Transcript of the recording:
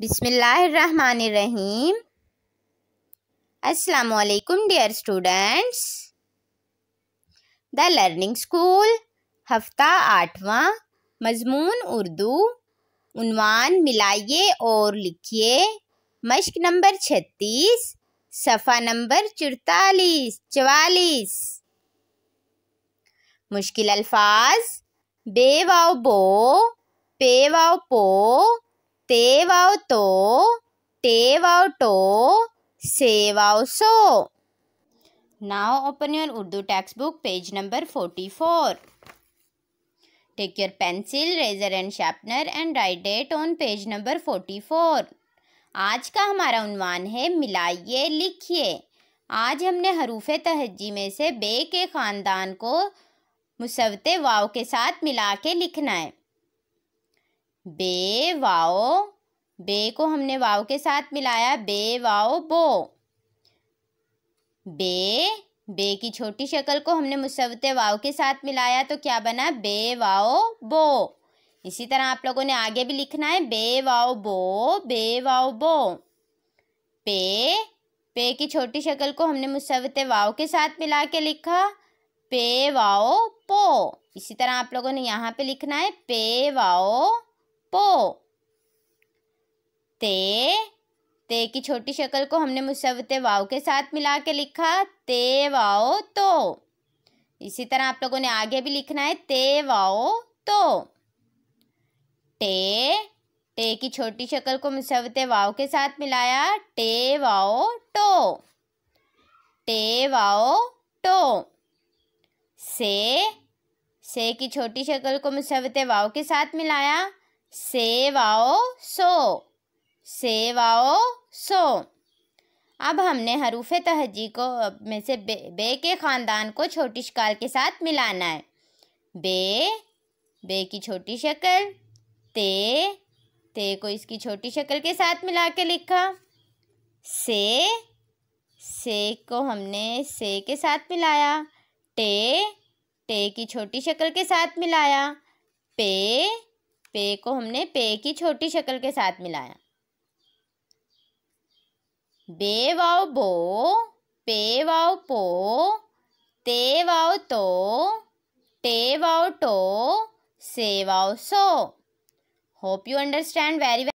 बिसमीम असलकुम dear students the learning school हफ्ता आठवां मजमून उर्दू उनवान मिलाइए और लिखिए मश्क नंबर छत्तीस सफ़ा नंबर चौतालीस चवालीस मुश्किल अल्फाज बे वाओ बो पे वाओ पो तेवाव तो तेवाव टो सेवाव so now open your Urdu text book page number forty four take your pencil eraser and sharpener and write date on page number forty four आज का हमारा उनवान है मिलाइए लिखिए आज हमने हरूफ तहजी में से बे के ख़ानदान को मुसवते वाव के साथ मिला के लिखना है बे वाओ बे को हमने वाव के साथ मिलाया बे वाओ बो बे बे की छोटी शक्ल को हमने मुसवत वाव के साथ मिलाया तो क्या बना बे वाओ बो इसी तरह आप लोगों ने आगे भी लिखना है बे वाओ बो बे वाओ बो पे पे की छोटी शक्ल को हमने मुसवत वाव के साथ मिला के लिखा पे वाओ पो इसी तरह आप लोगों ने यहाँ पे लिखना है पे वाओ पो ते ते की छोटी शक्ल को हमने मुसवते वाव के साथ मिला के लिखा ते वाओ तो इसी तरह आप लोगों ने आगे भी लिखना है ते वाओ तो टे टे की छोटी शक्ल को मुसवते वाव के साथ मिलाया टे वाओ टो तो। टे वाओ टो तो। से से की छोटी शक्ल को मुसवते वाव के साथ मिलाया सेवाओ सो सेवाओ सो अब हमने हरूफ तहजी को में से बे, बे के ख़ानदान को छोटी शिकाल के साथ मिलाना है बे बे की छोटी शक्ल ते ते को इसकी छोटी शक्ल के साथ मिला के लिखा से से को हमने से के साथ मिलाया टे टे की छोटी शक्ल के साथ मिलाया पे पे को हमने पे की छोटी शक्ल के साथ मिलाया बे वाओ बो पे वाओ पो ते वाओ तो टे वाओ टो से वाओ so hope you understand very